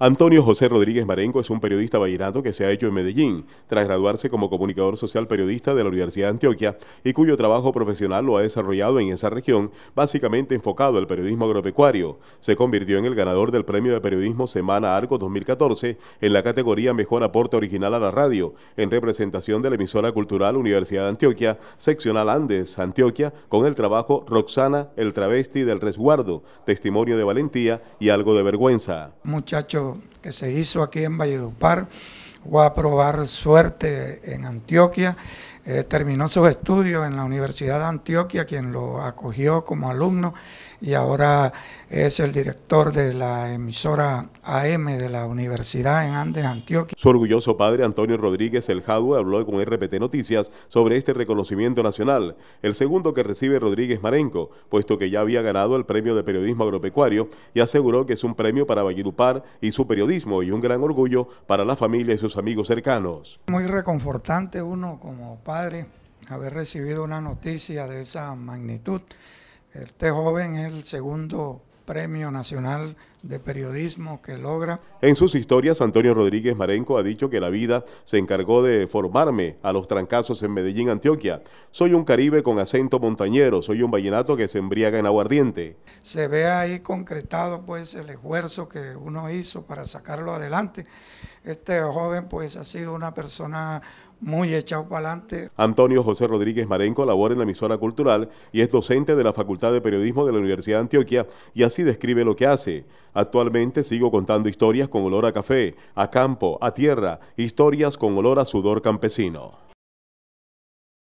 Antonio José Rodríguez Marengo es un periodista vallenato que se ha hecho en Medellín, tras graduarse como comunicador social periodista de la Universidad de Antioquia y cuyo trabajo profesional lo ha desarrollado en esa región, básicamente enfocado al periodismo agropecuario. Se convirtió en el ganador del Premio de Periodismo Semana Arco 2014 en la categoría Mejor Aporte Original a la Radio, en representación de la emisora cultural Universidad de Antioquia, seccional Andes, Antioquia, con el trabajo Roxana, el travesti del resguardo, testimonio de valentía y algo de vergüenza. Muchachos que se hizo aquí en Valledupar, voy a probar suerte en Antioquia eh, terminó sus estudios en la Universidad de Antioquia, quien lo acogió como alumno y ahora es el director de la emisora AM de la Universidad en Andes, Antioquia. Su orgulloso padre Antonio Rodríguez El Jadue habló con RPT Noticias sobre este reconocimiento nacional, el segundo que recibe Rodríguez Marenco, puesto que ya había ganado el premio de periodismo agropecuario y aseguró que es un premio para Valledupar y su periodismo y un gran orgullo para la familia y sus amigos cercanos. Muy reconfortante uno como padre haber recibido una noticia de esa magnitud. Este joven es el segundo Premio Nacional de Periodismo que logra. En sus historias, Antonio Rodríguez Marenco ha dicho que la vida se encargó de formarme a los trancazos en Medellín, Antioquia. Soy un caribe con acento montañero, soy un vallenato que se embriaga en aguardiente. Se ve ahí concretado pues el esfuerzo que uno hizo para sacarlo adelante este joven pues ha sido una persona muy echado para adelante. Antonio José Rodríguez Marenco labora en la emisora cultural y es docente de la Facultad de Periodismo de la Universidad de Antioquia y así describe lo que hace. Actualmente sigo contando historias con olor a café, a campo, a tierra, historias con olor a sudor campesino.